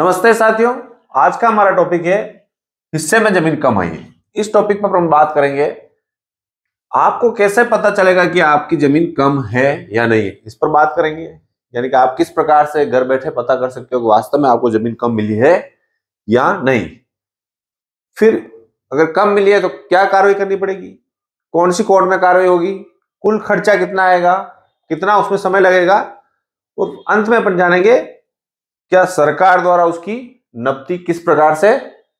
नमस्ते साथियों आज का हमारा टॉपिक है हिस्से में जमीन कम आई है इस टॉपिक पर हम बात करेंगे आपको कैसे पता चलेगा कि आपकी जमीन कम है या नहीं इस पर बात करेंगे यानी कि आप किस प्रकार से घर बैठे पता कर सकते हो कि वास्तव में आपको जमीन कम मिली है या नहीं फिर अगर कम मिली है तो क्या कार्रवाई करनी पड़ेगी कौन सी कोर्ट में कार्रवाई होगी कुल खर्चा कितना आएगा कितना उसमें समय लगेगा और अंत में अपन जानेंगे क्या सरकार द्वारा उसकी नप्ति किस प्रकार से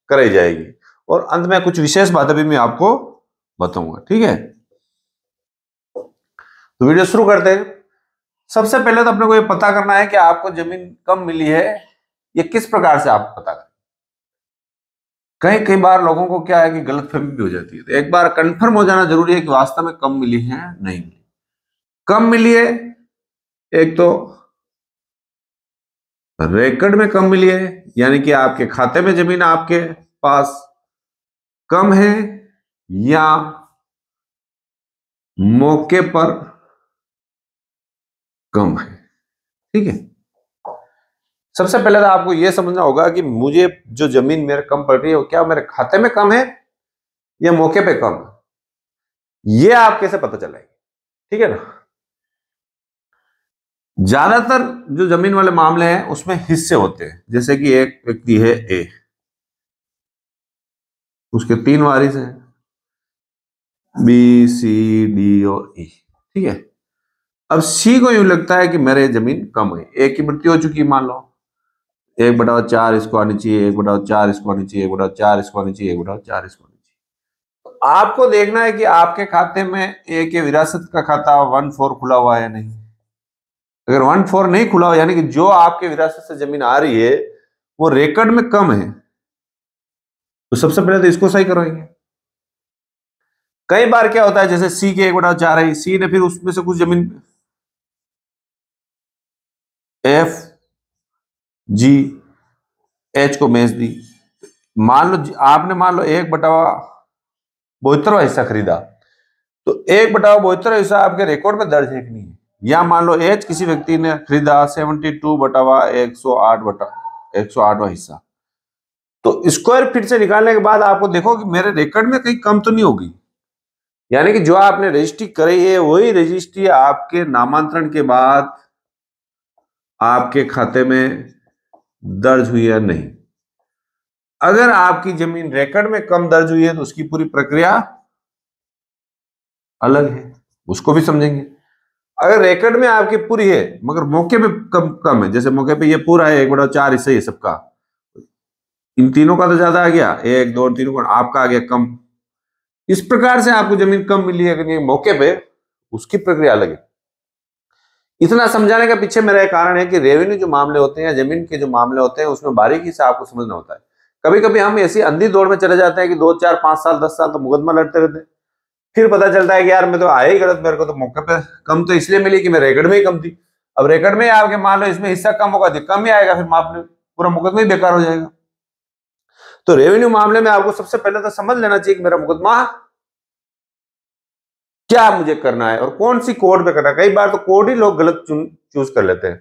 कराई जाएगी और अंत में कुछ विशेष बातें भी मैं आपको बताऊंगा ठीक है तो वीडियो शुरू करते हैं सबसे पहले तो अपने को ये पता करना है कि आपको जमीन कम मिली है ये किस प्रकार से आप पता करें कई कई बार लोगों को क्या है कि गलत फहमी भी हो जाती है तो एक बार कंफर्म हो जाना जरूरी है कि वास्तव में कम मिली है नहीं मिली कम मिली है एक तो रेकर्ड में कम मिली है यानी कि आपके खाते में जमीन आपके पास कम है या मौके पर कम है ठीक है सबसे पहले तो आपको यह समझना होगा कि मुझे जो जमीन मेरे कम पड़ रही है वो क्या मेरे खाते में कम है या मौके पे कम है यह आप कैसे पता चलेगा ठीक है ना ज्यादातर जो जमीन वाले मामले हैं उसमें हिस्से होते हैं जैसे कि एक व्यक्ति है ए उसके तीन वारिस हैं बी सी डी और ई e। ठीक है अब सी को यूं लगता है कि मेरे जमीन कम है ए की मृत्यु हो चुकी मान लो एक बटाओ चार इसको आनी चाहिए एक बटाओ चार इसको आनी चाहिए एक बटाओ चार इसको आनी चाहिए एक बटाओ चार इसको आनी चाहिए तो आपको देखना है कि आपके खाते में ए के विरासत का खाता वन फोर खुला हुआ है नहीं अगर वन फोर नहीं खुला हो यानी कि जो आपके विरासत से जमीन आ रही है वो रेकर्ड में कम है तो सबसे पहले तो इसको सही करवाएंगे कई बार क्या होता है जैसे सी के एक बटा चार है सी ने फिर उसमें से कुछ जमीन एफ जी एच को मेज दी मान लो आपने मान लो एक बटावा बहत्तरवा हिस्सा खरीदा तो एक बटावा बहत्तर हिस्सा आपके रिकॉर्ड में दर्ज है कि नहीं है या मान लो एच किसी व्यक्ति ने खरीदा सेवनटी टू बटावा एक सौ आठ बटा एक सौ आठवा हिस्सा तो स्क्वायर फिट से निकालने के बाद आपको देखो कि मेरे रिकॉर्ड में कहीं कम तो नहीं होगी यानी कि जो आपने रजिस्ट्री करी है वही रजिस्ट्री आपके नामांतरण के बाद आपके खाते में दर्ज हुई या नहीं अगर आपकी जमीन रिकॉर्ड में कम दर्ज हुई है तो उसकी पूरी प्रक्रिया अलग है उसको भी समझेंगे अगर रेकर्ड में आपकी पूरी है मगर मौके पे कम कम है जैसे मौके पे ये पूरा है एक बड़ा चार हिस्सा है सबका इन तीनों का तो ज्यादा आ गया एक दो तीनों का आपका आ गया कम इस प्रकार से आपको जमीन कम मिली है अगर ये मौके पे उसकी प्रक्रिया अलग है इतना समझाने का पीछे मेरा एक कारण है कि रेवेन्यू जो मामले होते हैं जमीन के जो मामले होते हैं उसमें बारीकी से आपको समझना होता है कभी कभी हम ऐसी अंधी दौड़ में चले जाते हैं कि दो चार पांच साल दस साल तो मुकदमा लड़ते रहते हैं फिर पता चलता है कि यार मैं तो आया ही गलत मेरे को तो मौके पे कम तो इसलिए मिली कि मैं रेकर्ड में ही कम थी अब रेकर्ड में आपके मान लो इसमें हिस्सा कम होगा तो कम ही आएगा फिर आपने पूरा मुकदमा ही बेकार हो जाएगा तो रेवेन्यू मामले में आपको सबसे पहले तो समझ लेना चाहिए कि मेरा मुकदमा क्या मुझे करना है और कौन सी कोर्ट में करना है कई बार तो कोर्ट ही लोग गलत चूज कर लेते हैं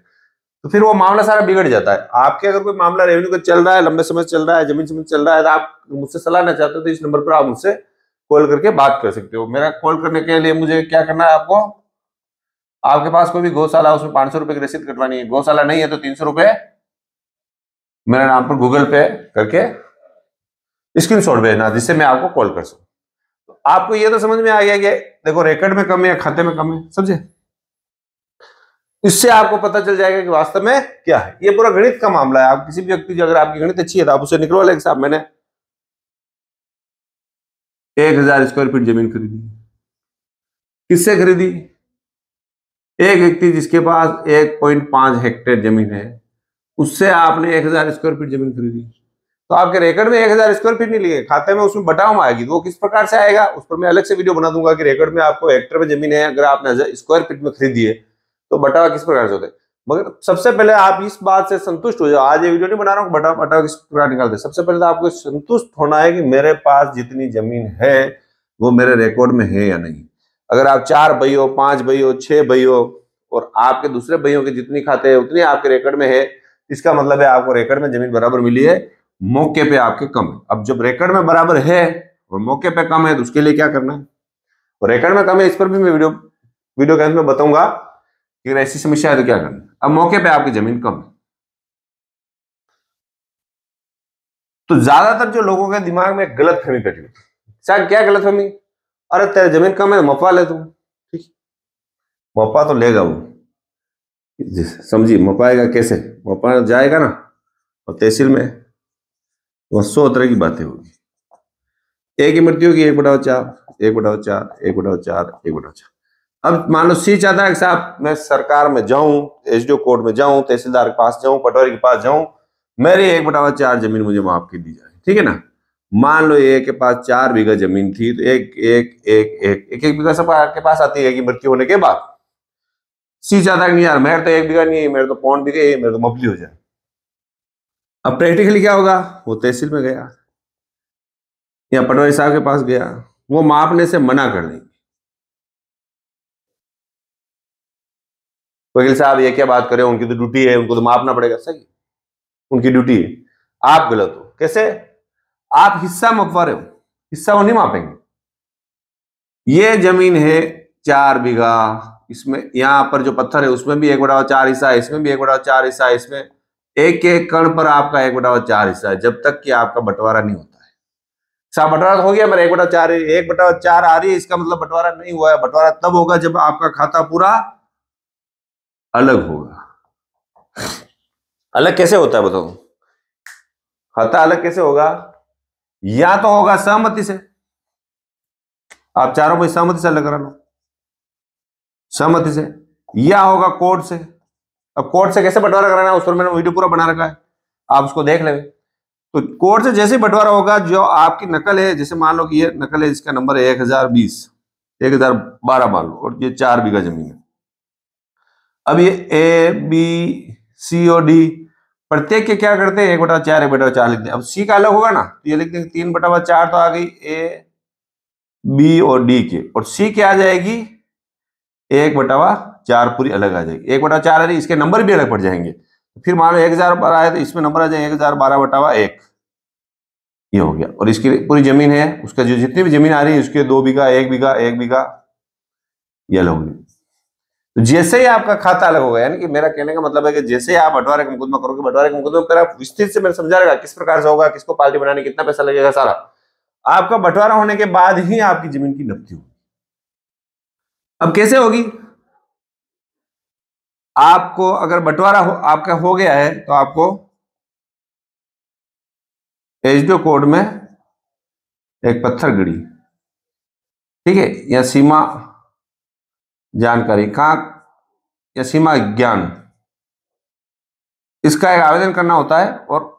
तो फिर वो मामला सारा बिगड़ जाता है आपके अगर कोई मामला रेवेन्यू का चल रहा है लंबे समय चल रहा है जमीन समय चल रहा है तो आप मुझसे सलाह ना चाहते हो तो इस नंबर पर आप मुझसे कॉल करके बात कर सकते हो मेरा कॉल करने के लिए मुझे क्या करना है आपको आपके पास कोई भी गौशाला उसमें पांच सौ रुपए की रसीद कटवानी है गौशाला नहीं है तो तीन सौ रुपए मेरे नाम पर गूगल पे करके स्क्रीन शॉट भेजना जिससे मैं आपको कॉल कर सकूं तो आपको यह तो समझ में आ गया कि देखो रेकर्ड में कम है खाते में कम है समझे इससे आपको पता चल जाएगा कि वास्तव में क्या है ये पूरा गणित का मामला है आप किसी भी व्यक्ति अगर आपकी गणित अच्छी है तो आप उसे निकलवा लेंगे साहब मैंने एक हजार स्क्वायर फीट जमीन खरीदी किससे खरीदी एक व्यक्ति जिसके पास एक पॉइंट पांच हेक्टेयर जमीन है उससे आपने एक हजार स्क्वायर फीट जमीन खरीदी तो आपके रेकर्ड में एक हजार स्क्वायर फीट नहीं लिए खाते में उसमें बटाव आएगी वो किस प्रकार से आएगा उस पर मैं अलग से वीडियो बना दूंगा कि रेकर्ड में आपको हेक्टर में जमीन है अगर आपने स्क्वायर फीट में खरीदी है तो बटावा किस प्रकार से होता है मगर सबसे पहले आप इस बात से संतुष्ट हो जाओ आज ये वीडियो नहीं बना रहा हूँ बटा बटा निकाल दे सबसे पहले तो आपको संतुष्ट होना है कि मेरे पास जितनी जमीन है वो मेरे रिकॉर्ड में है या नहीं अगर आप चार भाई हो पांच भाई हो छह भाई हो और आपके दूसरे भाइयों के जितनी खाते हैं उतनी आपके रेकर्ड में है इसका मतलब है आपको रेकर्ड में जमीन बराबर मिली है मौके पे आपके कम है अब जब रेकर्ड में बराबर है और मौके पे कम है तो उसके लिए क्या करना है और रेकर्ड में कम है इस पर भी मैं वीडियो वीडियो के अंत में बताऊंगा अगर ऐसी समस्या है तो क्या करना अब मौके पे आपकी जमीन कम है तो ज्यादातर जो लोगों के दिमाग में गलत फहमी बैठी हुई शायद क्या गलत फहमी अरे तेरे जमीन कम है तो मफा ले तू ठीक मफा तो लेगा वो समझिए मपाएगा कैसे मपा जाएगा ना और तहसील में वह सौ तरह की बातें होगी एक ही मृत्यु होगी एक बटाओ चार एक बटाओ चार एक बटाओ चार एक बटाओ चार अब मान लो सी चाहता है कि साहब मैं सरकार में जाऊं एसडीओ कोर्ट में जाऊं तहसीलदार के पास जाऊं पटवारी के पास जाऊं मेरी एक बटावा चार जमीन मुझे माफ की दी जाए ठीक है ना मान लो ए के पास चार बीघा जमीन थी तो एक एक एक एक एक एक बीघा सब के पास आती है कि मृत्यु होने के बाद सी चाहता है नहीं यार मेरे तो एक बीघा नहीं है मेरे तो पौन बीघे है मेरे तो मफली हो जाए अब प्रैक्टिकली क्या होगा वो तहसील में गया या पटवारी साहब के पास गया वो मापने से मना कर देंगे वकील साहब ये क्या बात करें उनकी तो ड्यूटी है उनको तो मापना पड़ेगा सही उनकी ड्यूटी है आप गलत हो कैसे आप हिस्सा मपवा रहे हो हिस्सा वो नहीं मापेंगे ये जमीन है चार बीघा इसमें यहां पर जो पत्थर है उसमें भी एक बटा चार हिस्सा है इसमें भी एक बड़ा चार हिस्सा है इसमें एक एक कण पर आपका एक बटा चार हिस्सा है जब तक कि आपका बंटवारा नहीं होता है साहब बंटवारा तो हो गया मेरा एक बटा चार एक बटा चार आ रही है इसका मतलब बंटवारा नहीं हुआ है बंटवारा तब होगा जब आपका खाता पूरा अलग होगा अलग कैसे होता है बताओ हता अलग कैसे होगा या तो होगा सहमति से आप चारों भाई सहमति से अलग करा लो सहमति से या होगा कोर्ट से अब कोर्ट से कैसे बंटवारा कराना है उस पर मैंने वीडियो पूरा बना रखा है आप उसको देख ले तो कोर्ट से जैसे बंटवारा होगा जो आपकी नकल है जैसे मान लो कि ये नकल है इसका नंबर है एक हजार बीस एक हजार बारह मान लो और ये चार बीघा जमीन है अब ये ए बी सी और डी प्रत्येक के क्या करते हैं एक बटा चार एक बटा चार लिखते हैं अब सी का अलग होगा ना तो ये लिखते हैं तीन बटा चार तो आ गई ए बी और डी के और सी क्या आ जाएगी एक बटावा चार पूरी अलग आ जाएगी एक बटा चार आ रही इसके नंबर भी अलग पड़ जाएंगे फिर मान लो एक हजार बारह है तो इसमें नंबर आ जाए एक हजार बारह बटावा एक ये हो गया और इसकी पूरी जमीन है उसका जो जितनी भी जमीन आ रही है उसके दो बीघा एक बीघा एक बीघा ये अलग होगी तो जैसे ही आपका खाता अलग होगा यानी कि मेरा कहने का मतलब है कि जैसे ही आप बंटवारे का मुकदमा करोगे बंटवारे का मुकदमा फिर आप विस्तृत से मैंने समझा रहेगा किस प्रकार से होगा किसको पार्टी बनाने कितना पैसा लगेगा सारा आपका बंटवारा होने के बाद ही आपकी जमीन की नपती होगी अब कैसे होगी आपको अगर बंटवारा हो, आपका हो गया है तो आपको एचडीओ कोड में एक पत्थर गड़ी ठीक है या सीमा जानकारी काक या सीमा ज्ञान इसका एक आवेदन करना होता है और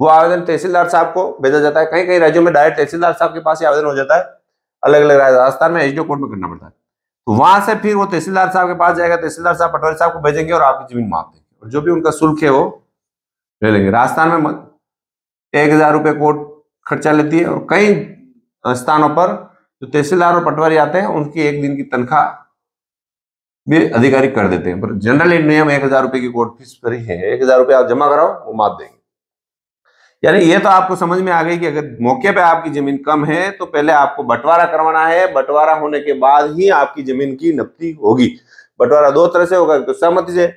वो आवेदन तहसीलदार साहब को भेजा जाता है कई कई राज्यों में डायरेक्ट तहसीलदार साहब के पास ही आवेदन हो जाता है अलग अलग राजस्थान में एसडीओ कोर्ट में करना पड़ता है तो वहां से फिर वो तहसीलदार साहब के पास जाएगा तहसीलदार साहब पटवारी साहब को भेजेंगे और आपकी जमीन माफ देंगे और जो भी उनका शुल्क है वो ले लेंगे राजस्थान में एक हजार रुपये कोर्ट खर्चा लेती है और कई स्थानों पर जो तहसीलदार और पटवारी आते हैं उनकी एक दिन की तनख्वाह भी अधिकारी कर देते हैं पर जनरल नियम एक हजार रुपए की कोर्ट फीस पर ही है एक हजार रुपये आप जमा कराओ वो मात देंगे यानी ये तो आपको समझ में आ गई कि अगर मौके पे आपकी जमीन कम है तो पहले आपको बंटवारा करवाना है बंटवारा होने के बाद ही आपकी जमीन की नपती होगी बंटवारा दो तरह से होगा तो सहमति से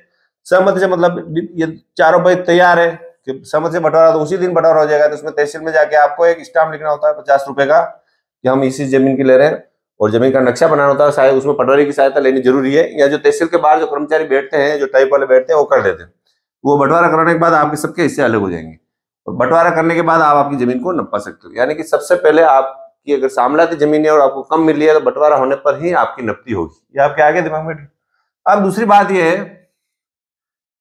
सहमति से मतलब ये चारों पे तैयार है कि सहमति से बंटवारा तो उसी दिन बंटवारा हो जाएगा तो उसमें तहसील में जाके आपको एक स्टाम्प लिखना होता है पचास रुपए का कि हम इसी जमीन की ले रहे हैं और जमीन का नक्शा बनाना होता है शायद उसमें पटवारी की सहायता लेनी जरूरी है या जो तहसील के बाहर जो कर्मचारी बैठते हैं जो टाइप वाले बैठते हैं वो कर देते हैं वो बंटवारा कराने के बाद आपके सबके हिस्से अलग हो जाएंगे और बंटवारा करने के बाद आप आपकी जमीन को नपा सकते हो यानी कि सबसे पहले आपकी अगर सामलाती जमीन है और आपको कम रही है तो बंटवारा होने पर ही आपकी नपती होगी ये आपके आगे दिमाग में अब दूसरी बात यह है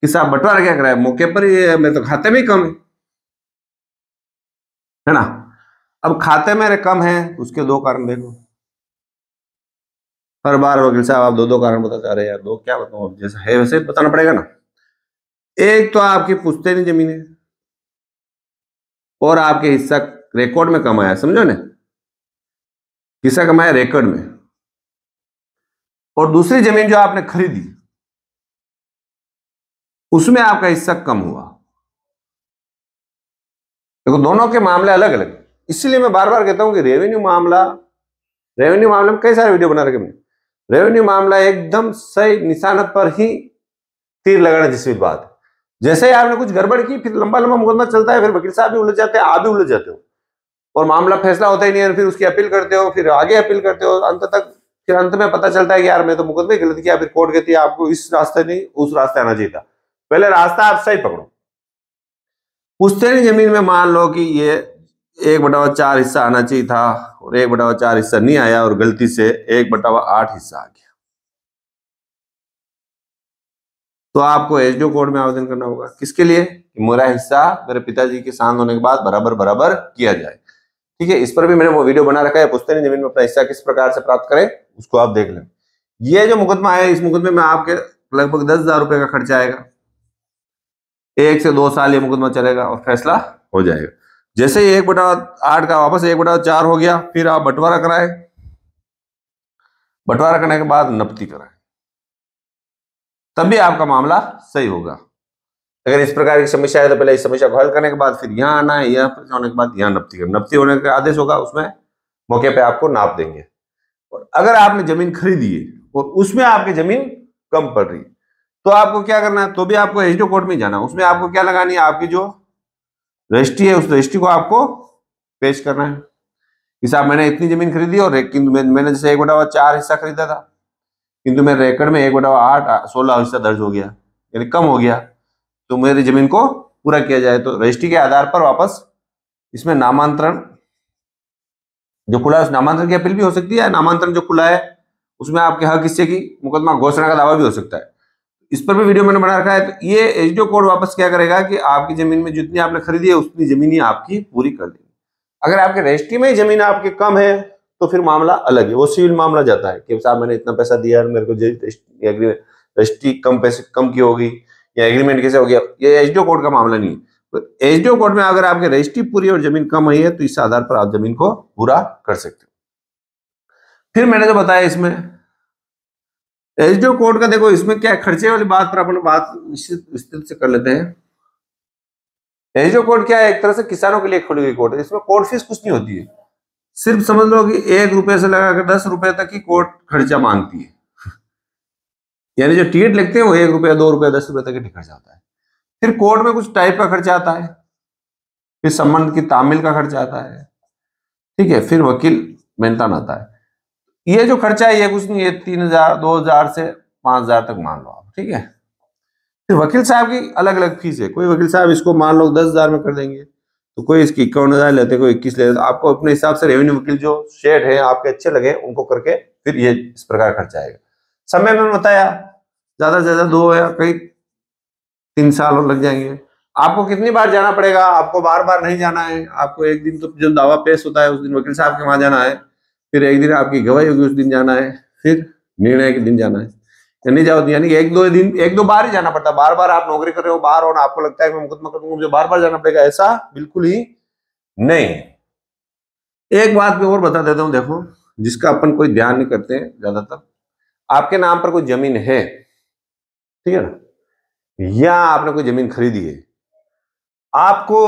कि साहब बंटवारा क्या कराए मौके पर ये मेरे तो खाते में ही कम है है ना अब खाते मेरे कम है तो उसके दो कारण देखो हर बार वकील साहब आप दो दो कारण बता चाह रहे हैं यार दो क्या अब जैसा है वैसे बताना पड़ेगा ना एक तो आपकी पूछते नहीं जमीने और आपके हिस्सा रिकॉर्ड में कम आया समझो ना हिस्सा कमाया रिकॉर्ड में और दूसरी जमीन जो आपने खरीदी उसमें आपका हिस्सा कम हुआ देखो दोनों के मामले अलग अलग इसलिए मैं बार बार कहता हूं कि रेवेन्यू मामला रेवेन्यू मामले में कई सारे वीडियो बना रखे मैंने रेवेन्यू मामला एकदम सही निशाना पर ही तीर लगाना भी बात जैसे आपने कुछ गड़बड़ की फिर लंबा लंबा मुकदमा चलता है फिर वकील साहब भी उलझ जाते हैं आप भी उलझ जाते हो और मामला फैसला होता ही नहीं है फिर उसकी अपील करते हो फिर आगे अपील करते हो अंत तक फिर अंत में पता चलता है कि यार मैं तो मुकदमे गलत किया फिर कोर्ट कहती है आपको इस रास्ते नहीं उस रास्ते आना चाहिए था पहले रास्ता आप सही पकड़ो उस तेरी जमीन में मान लो कि ये एक बटावा चार हिस्सा आना चाहिए था और एक बटावा चार हिस्सा नहीं आया और गलती से एक बटावा आठ हिस्सा आ गया तो आपको एच डी कोर्ट में आवेदन करना होगा किसके लिए कि मेरा हिस्सा मेरे पिताजी के शांत होने के बाद बराबर बराबर किया जाए ठीक है इस पर भी मैंने वो वीडियो बना रखा है नहीं जमीन में अपना हिस्सा किस प्रकार से प्राप्त करें उसको आप देख लें ये जो मुकदमा आया इस मुकदमे में आपके लगभग दस हजार रुपए का खर्चा आएगा एक से दो साल ये मुकदमा चलेगा और फैसला हो जाएगा जैसे ही एक बटा आठ का वापस एक बटा चार हो गया फिर आप बंटवारा कराए बंटवारा करने के बाद नपती कराए तब भी आपका मामला सही होगा अगर इस प्रकार की समस्या है तो पहले इस समस्या को हल करने के बाद फिर यहां आना है यहाँ होने के बाद यहाँ नपती करना नपती होने का आदेश होगा उसमें मौके पर आपको नाप देंगे और अगर आपने जमीन खरीदी है और उसमें आपकी जमीन कम पड़ रही है तो आपको क्या करना है तो भी आपको एच कोर्ट में जाना उसमें आपको क्या लगानी है आपकी जो रजिस्ट्री है उस रजिस्ट्री को आपको पेश करना है कि साहब मैंने इतनी जमीन खरीदी और किंतु मैंने जैसे एक बटा चार हिस्सा खरीदा था किंतु मेरे रेकर्ड में एक बटा आठ सोलह हिस्सा दर्ज हो गया यानी कम हो गया तो मेरी जमीन को पूरा किया जाए तो रजिस्ट्री के आधार पर वापस इसमें नामांतरण जो खुला है उस नामांतरण की अपील भी हो सकती है नामांतरण जो खुला है उसमें आपके हक हिस्से की मुकदमा घोषणा का दावा भी हो सकता है इस पर भी वीडियो मैंने बना रखा है तो ये एच कोड वापस क्या करेगा कि आपकी जमीन में जितनी आपने खरीदी है उतनी जमीन ही आपकी पूरी कर देगी अगर आपके रजिस्ट्री में जमीन आपके कम है तो फिर मामला अलग है वो सिविल मामला जाता है कि साहब मैंने इतना पैसा दिया मेरे को रजिस्ट्री कम पैसे कम की होगी या एग्रीमेंट कैसे हो गया ये एच कोड का मामला नहीं है तो एच डी कोड में अगर आपकी रजिस्ट्री पूरी और जमीन कम हुई है तो इस आधार पर आप जमीन को पूरा कर सकते हो फिर मैंने जो बताया इसमें एच कोड का देखो इसमें क्या खर्चे वाली बात पर अपन बात निश्चित विस्तृत से कर लेते हैं एच कोड क्या है एक तरह से किसानों के लिए खोली गई कोर्ट है इसमें कोर्ट फीस कुछ नहीं होती है सिर्फ समझ लो कि एक रुपए से लगाकर दस रुपए तक की कोर्ट खर्चा मांगती है यानी जो टिकट लिखते हैं वो एक रुपया दो रुपया दस रुपए तक ही खर्चा आता है फिर कोर्ट में कुछ टाइप का खर्चा आता है फिर संबंध की तामिल का खर्चा आता है ठीक है फिर वकील मेहनत आता है ये जो खर्चा है ये कुछ नहीं ये तीन हजार दो हजार से पांच हजार तक मान लो आप ठीक है फिर वकील साहब की अलग अलग फीस है कोई वकील साहब इसको मान लो दस हजार में कर देंगे तो कोई इसकी इक्यावन हजार लेते कोई इक्कीस लेते तो आपको अपने हिसाब से रेवेन्यू वकील जो शेड है आपके अच्छे लगे उनको करके फिर ये इस प्रकार खर्चा आएगा समय में बताया ज्यादा से ज्यादा दो या कई तीन साल लग जाएंगे आपको कितनी बार जाना पड़ेगा आपको बार बार नहीं जाना है आपको एक दिन तो जो दावा पेश होता है उस दिन वकील साहब के वहां जाना है फिर एक दिन आपकी गवाही होगी उस दिन जाना है फिर निर्णय के दिन जाना है नहीं जाओ यानी एक दो दिन एक दो बार ही जाना पड़ता है बार बार आप नौकरी कर रहे हो बार और आपको लगता है मैं मुकदमा दूंगा मुझे बार बार जाना पड़ेगा ऐसा बिल्कुल ही नहीं एक बात मैं और बता देता हूँ देखो जिसका अपन कोई ध्यान नहीं करते ज्यादातर आपके नाम पर कोई जमीन है ठीक है ना या आपने कोई जमीन खरीदी है आपको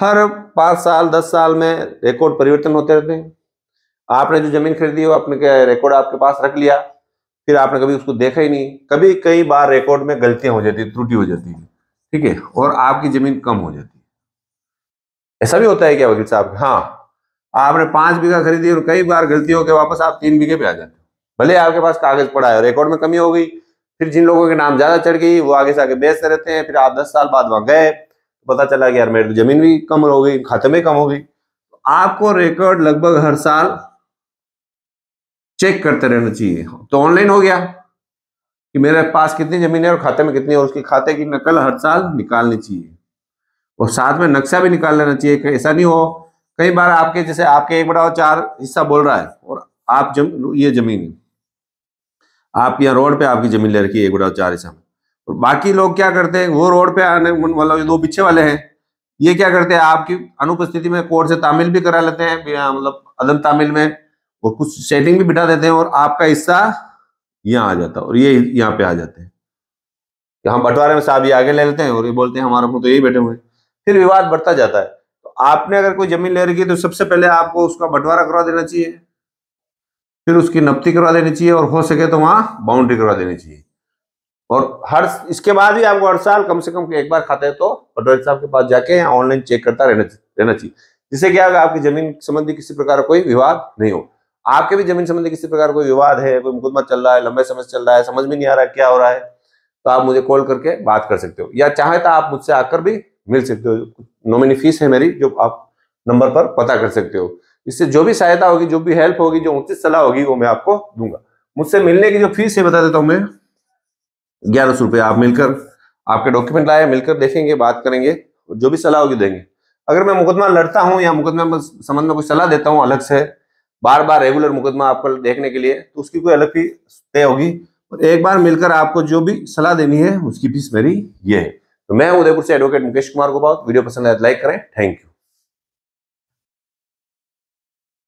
हर पांच साल दस साल में रिकॉर्ड परिवर्तन होते रहते हैं आपने जो जमीन खरीदी हो आपने क्या रिकॉर्ड आपके पास रख लिया फिर आपने कभी उसको देखा ही नहीं कभी कई बार रिकॉर्ड में गलतियां हो जाती त्रुटि हो जाती है ठीक है और आपकी जमीन कम हो जाती है ऐसा भी होता है क्या वकील साहब हाँ आपने पांच बीघा खरीदी और कई बार गलती होकर वापस आप तीन बीघे पे आ जाते हो भले आपके पास कागज पड़ा है रिकॉर्ड में कमी हो गई फिर जिन लोगों के नाम ज्यादा चढ़ गई वो आगे से आगे बेचते रहते हैं फिर आप दस साल बाद वहां गए तो पता चला कि यार मेरी तो जमीन भी कम हो गई खाते में कम हो गई आपको रिकॉर्ड लगभग हर साल चेक करते रहना चाहिए तो ऑनलाइन हो गया कि मेरे पास कितनी जमीन है और खाते में कितनी है उसके खाते की नकल हर साल निकालनी चाहिए और साथ में नक्शा भी निकाल लेना चाहिए ऐसा नहीं हो कई बार आपके जैसे आपके एक बड़ा चार हिस्सा बोल रहा है और आप जम, ये जमीन है आप यहाँ रोड पे आपकी जमीन ले रखी है एक बड़ा चार हिस्सा में और बाकी लोग क्या करते हैं वो रोड पे आने वाला दो पीछे वाले हैं ये क्या करते हैं आपकी अनुपस्थिति में कोर्ट से तामिल भी करा लेते हैं मतलब अदम तामिल में और कुछ सेटिंग भी बिठा देते हैं और आपका हिस्सा यहाँ आ जाता है और ये यहाँ पे आ जाते हैं हम बंटवारे में साहब ये आगे ले लेते हैं और ये बोलते हैं हमारे तो यही बैठे हुए फिर विवाद बढ़ता जाता है तो आपने अगर कोई जमीन ले रखी है तो सबसे पहले आपको उसका बंटवारा करवा देना चाहिए फिर उसकी नपती करवा देनी चाहिए और हो सके तो वहां बाउंड्री करवा देनी चाहिए और हर इसके बाद ही आपको हर साल कम से कम एक बार खाते हैं तो पटवारी साहब के पास जाके ऑनलाइन चेक करता रहना रहना चाहिए जिससे क्या होगा आपकी जमीन संबंधी किसी प्रकार का कोई विवाद नहीं हो आपके भी जमीन संबंधी किसी प्रकार कोई विवाद है कोई मुकदमा चल रहा है लंबे समय चल रहा है समझ में नहीं आ रहा है क्या हो रहा है तो आप मुझे कॉल करके बात कर सकते हो या चाहे तो आप मुझसे आकर भी मिल सकते हो नॉमिनी फीस है मेरी जो आप नंबर पर पता कर सकते हो इससे जो भी सहायता होगी जो भी हेल्प होगी जो उचित सलाह होगी वो मैं आपको दूंगा मुझसे मिलने की जो फीस है बता देता हूँ मैं ग्यारह सौ रुपये आप मिलकर आपके डॉक्यूमेंट लाए मिलकर देखेंगे बात करेंगे जो भी सलाह होगी देंगे अगर मैं मुकदमा लड़ता हूँ या मुकदमा संबंध में कुछ सलाह देता हूँ अलग से बार बार रेगुलर मुकदमा आपको देखने के लिए तो उसकी कोई अलग फी तय होगी और एक बार मिलकर आपको जो भी सलाह देनी है उसकी फीस मेरी ये है तो मैं उदयपुर से एडवोकेट मुकेश कुमार बहुत वीडियो पसंद आए लाइक तो करें थैंक यू